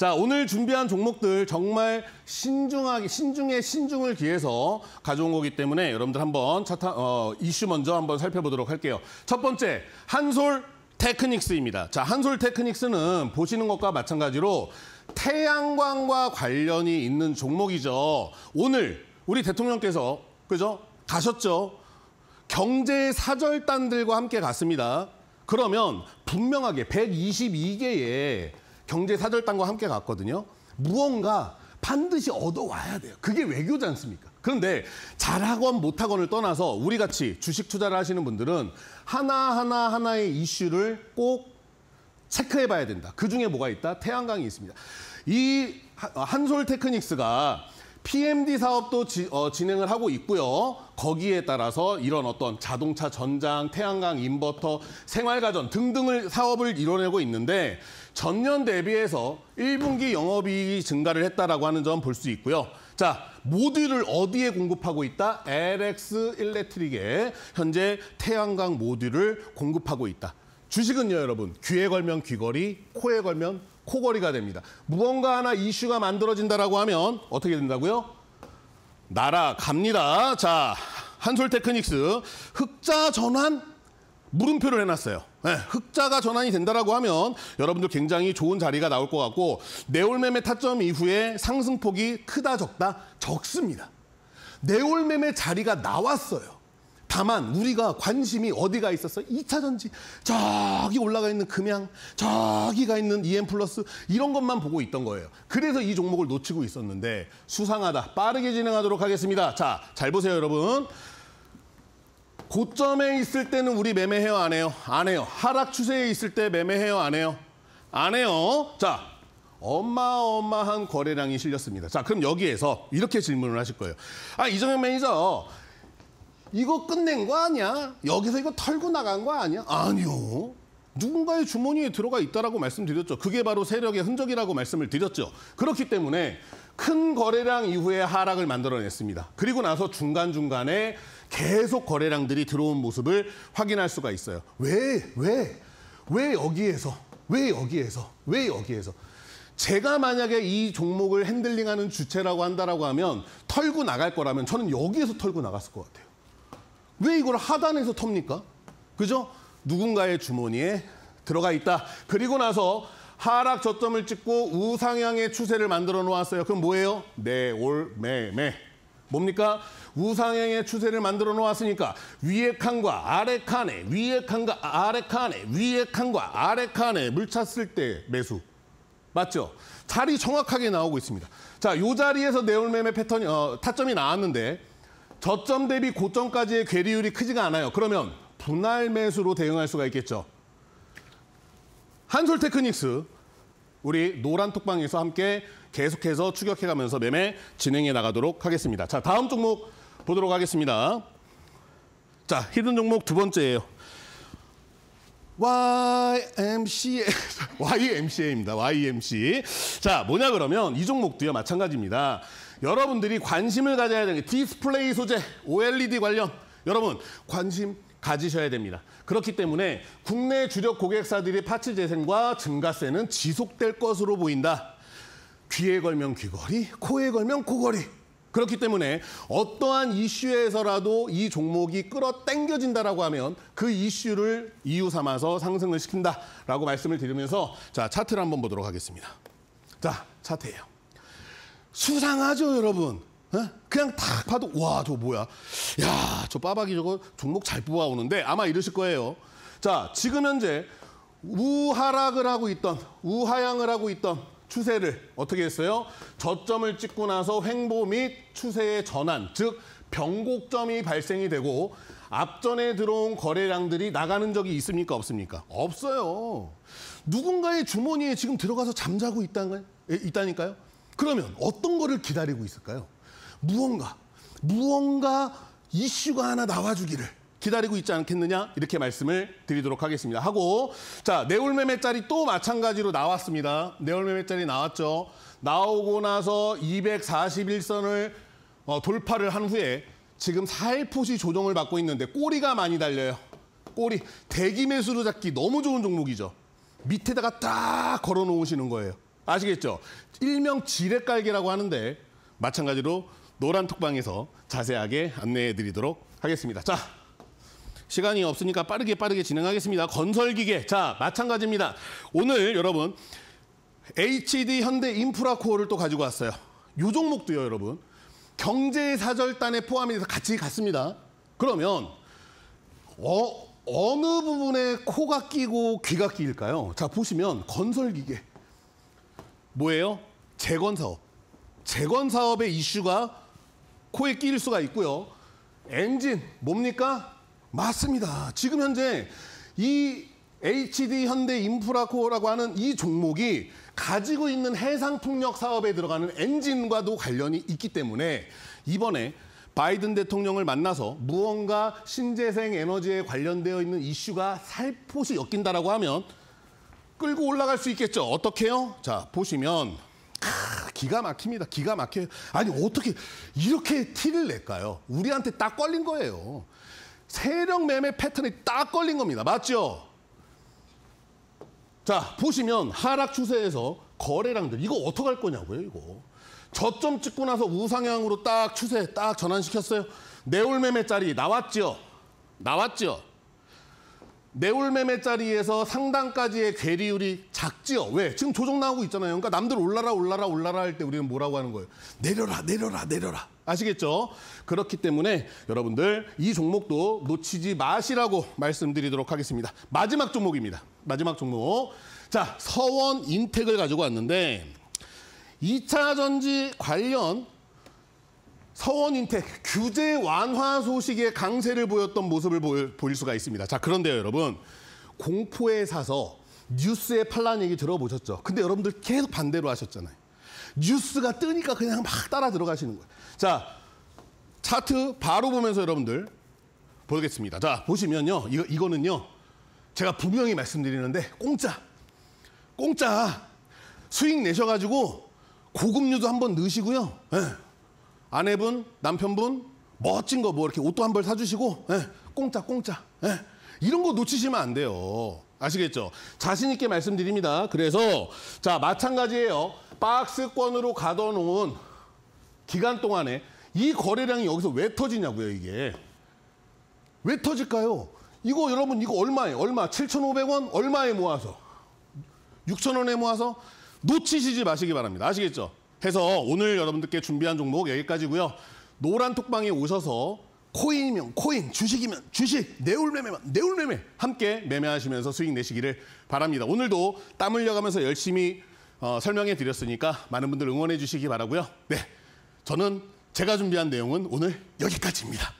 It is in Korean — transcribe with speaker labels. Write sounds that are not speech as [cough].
Speaker 1: 자, 오늘 준비한 종목들 정말 신중하게, 신중에 신중을 기해서 가져온 거기 때문에 여러분들 한번 차타, 어, 이슈 먼저 한번 살펴보도록 할게요. 첫 번째, 한솔 테크닉스입니다. 자, 한솔 테크닉스는 보시는 것과 마찬가지로 태양광과 관련이 있는 종목이죠. 오늘 우리 대통령께서, 그죠? 가셨죠? 경제 사절단들과 함께 갔습니다. 그러면 분명하게 122개의 경제 사절단과 함께 갔거든요. 무언가 반드시 얻어와야 돼요. 그게 외교지 않습니까? 그런데 잘하건 못하건을 떠나서 우리 같이 주식 투자를 하시는 분들은 하나하나 하나의 이슈를 꼭 체크해 봐야 된다. 그 중에 뭐가 있다? 태양광이 있습니다. 이 어, 한솔 테크닉스가 PMD 사업도 지, 어, 진행을 하고 있고요. 거기에 따라서 이런 어떤 자동차 전장, 태양광 인버터, 생활가전 등등을 사업을 이뤄내고 있는데 전년 대비해서 1분기 영업이익이 증가를 했다라고 하는 점 볼 수 있고요. 자, 모듈을 어디에 공급하고 있다? LX 일렉트릭에 현재 태양광 모듈을 공급하고 있다. 주식은요, 여러분. 귀에 걸면 귀걸이, 코에 걸면 코걸이가 됩니다. 무언가 하나 이슈가 만들어진다라고 하면 어떻게 된다고요? 날아갑니다. 자, 한솔테크닉스 흑자 전환 물음표를 해놨어요. 네, 흑자가 전환이 된다라고 하면 여러분들 굉장히 좋은 자리가 나올 것 같고 네올매매 타점 이후에 상승폭이 크다 적다 적습니다. 네올매매 자리가 나왔어요. 다만 우리가 관심이 어디가 있었어? 2차전지 저기 올라가 있는 금양 저기가 있는 EM 플러스 이런 것만 보고 있던 거예요. 그래서 이 종목을 놓치고 있었는데 수상하다. 빠르게 진행하도록 하겠습니다. 자, 잘 보세요 여러분. 고점에 있을 때는 우리 매매해요, 안 해요? 안 해요. 하락 추세에 있을 때 매매해요, 안 해요? 안 해요. 자, 어마어마한 거래량이 실렸습니다. 자, 그럼 여기에서 이렇게 질문을 하실 거예요. 아, 이정현 매니저, 이거 끝낸 거 아니야? 여기서 이거 털고 나간 거 아니야? 아니요. 누군가의 주머니에 들어가 있다라고 말씀드렸죠. 그게 바로 세력의 흔적이라고 말씀을 드렸죠. 그렇기 때문에 큰 거래량 이후에 하락을 만들어냈습니다. 그리고 나서 중간중간에 계속 거래량들이 들어온 모습을 확인할 수가 있어요. 왜, 왜, 왜 여기에서, 왜 여기에서, 왜 여기에서. 제가 만약에 이 종목을 핸들링하는 주체라고 한다라고 하면 털고 나갈 거라면 저는 여기에서 털고 나갔을 것 같아요. 왜 이걸 하단에서 텁니까? 그죠? 누군가의 주머니에 들어가 있다. 그리고 나서 하락 저점을 찍고 우상향의 추세를 만들어 놓았어요. 그럼 뭐예요? 네, 올, 매, 매. 뭡니까? 우상향의 추세를 만들어 놓았으니까 위의 칸과 아래 칸에 위의 칸과 아래 칸에 위의 칸과 아래 칸에 물 찼을 때 매수. 맞죠? 자리 정확하게 나오고 있습니다. 자, 요 자리에서 내올 매매 패턴이 어, 타점이 나왔는데 저점 대비 고점까지의 괴리율이 크지가 않아요. 그러면 분할 매수로 대응할 수가 있겠죠. 한솔테크닉스 우리 노란 톡방에서 함께 계속해서 추격해가면서 매매 진행해 나가도록 하겠습니다. 자, 다음 종목 보도록 하겠습니다. 자, 히든 종목 두 번째예요. YMCA, [laughs] YMCA입니다. YMC. 자, 뭐냐 그러면 이 종목도요, 마찬가지입니다. 여러분들이 관심을 가져야 되는 게 디스플레이 소재, OLED 관련. 여러분, 관심 가지셔야 됩니다. 그렇기 때문에 국내 주력 고객사들이 파츠 재생과 증가세는 지속될 것으로 보인다. 귀에 걸면 귀걸이, 코에 걸면 코걸이. 그렇기 때문에 어떠한 이슈에서라도 이 종목이 끌어당겨진다라고 하면 그 이슈를 이유 삼아서 상승을 시킨다라고 말씀을 드리면서 자 차트를 한번 보도록 하겠습니다. 자 차트예요. 수상하죠 여러분. 예? 그냥 딱 봐도 와저 뭐야 야 저 빠박이 저거 종목 잘 뽑아오는데 아마 이러실 거예요 자 지금 현재 우하락을 하고 있던 우하향을 하고 있던 추세를 어떻게 했어요? 저점을 찍고 나서 횡보 및 추세의 전환 즉 변곡점이 발생이 되고 앞전에 들어온 거래량들이 나가는 적이 있습니까? 없습니까? 없어요. 누군가의 주머니에 지금 들어가서 잠자고 있다는 있다니까요? 그러면 어떤 거를 기다리고 있을까요? 무언가, 무언가 이슈가 하나 나와주기를 기다리고 있지 않겠느냐 이렇게 말씀을 드리도록 하겠습니다. 하고 자 내월매매짜리 또 마찬가지로 나왔습니다. 내월매매짜리 나왔죠. 나오고 나서 241선을 어, 돌파를 한 후에 지금 살포시 조정을 받고 있는데 꼬리가 많이 달려요. 꼬리 대기 매수로 잡기 너무 좋은 종목이죠. 밑에다가 딱 걸어 놓으시는 거예요. 아시겠죠? 일명 지렛깔개라고 하는데 마찬가지로 노란 톡방에서 자세하게 안내해 드리도록 하겠습니다. 자, 시간이 없으니까 빠르게 빠르게 진행하겠습니다. 건설기계. 자, 마찬가지입니다. 오늘 여러분 HD 현대 인프라 코어를 또 가지고 왔어요. 요 종목도요, 여러분. 경제 사절단에 포함해서 같이 갔습니다. 그러면 어, 어느 부분에 코가 끼고 귀가 끼일까요? 자, 보시면 건설기계. 뭐예요? 재건사업. 재건사업의 이슈가 코에 끼일 수가 있고요. 엔진 뭡니까? 맞습니다. 지금 현재 이 HD 현대 인프라코어라고 하는 이 종목이 가지고 있는 해상풍력 사업에 들어가는 엔진과도 관련이 있기 때문에 이번에 바이든 대통령을 만나서 무언가 신재생 에너지에 관련되어 있는 이슈가 살포시 엮인다라고 하면 끌고 올라갈 수 있겠죠. 어떻게요? 자, 보시면 기가 막힙니다. 기가 막혀요. 아니 어떻게 이렇게 티를 낼까요? 우리한테 딱 걸린 거예요. 세력 매매 패턴이 딱 걸린 겁니다. 맞죠? 자 보시면 하락 추세에서 거래량들 이거 어떻게 할 거냐고요 이거. 저점 찍고 나서 우상향으로 딱 추세 딱 전환시켰어요. 내올 매매짜리 나왔죠? 나왔죠? 매울매매짜리에서 상당까지의 괴리율이 작지요. 왜? 지금 조정 나오고 있잖아요. 그러니까 남들 올라라 올라라 올라라 할 때 우리는 뭐라고 하는 거예요? 내려라 내려라 내려라. 아시겠죠? 그렇기 때문에 여러분들 이 종목도 놓치지 마시라고 말씀드리도록 하겠습니다. 마지막 종목입니다. 마지막 종목. 자, 서원 인텍을 가지고 왔는데 이차전지 관련 서원인택 규제 완화 소식에 강세를 보였던 모습을 보일, 수가 있습니다. 자 그런데요 여러분 공포에 사서 뉴스에 팔란 얘기 들어보셨죠? 근데 여러분들 계속 반대로 하셨잖아요. 뉴스가 뜨니까 그냥 막 따라 들어가시는 거예요. 자, 차트 바로 보면서 여러분들 보겠습니다. 자, 보시면요. 이거, 이거는요. 제가 분명히 말씀드리는데 공짜, 공짜 수익 내셔가지고 고급류도 한번 넣으시고요. 네. 아내분, 남편분 멋진 거 뭐 이렇게 옷도 한 벌 사주시고 예, 공짜 공짜 예, 이런 거 놓치시면 안 돼요. 아시겠죠? 자신 있게 말씀드립니다. 그래서 자 마찬가지예요. 박스권으로 가둬놓은 기간 동안에 이 거래량이 여기서 왜 터지냐고요 이게. 왜 터질까요? 이거 여러분 이거 얼마에 얼마 7,500원 얼마에 모아서 6,000원에 모아서 놓치시지 마시기 바랍니다. 아시겠죠? 해서 오늘 여러분들께 준비한 종목 여기까지고요. 노란 톡방에 오셔서 코인이면 코인, 주식이면 주식, 내울매매면 내울매매 함께 매매하시면서 수익 내시기를 바랍니다. 오늘도 땀 흘려가면서 열심히 어, 설명해 드렸으니까 많은 분들 응원해 주시기 바라고요. 네, 저는 제가 준비한 내용은 오늘 여기까지입니다.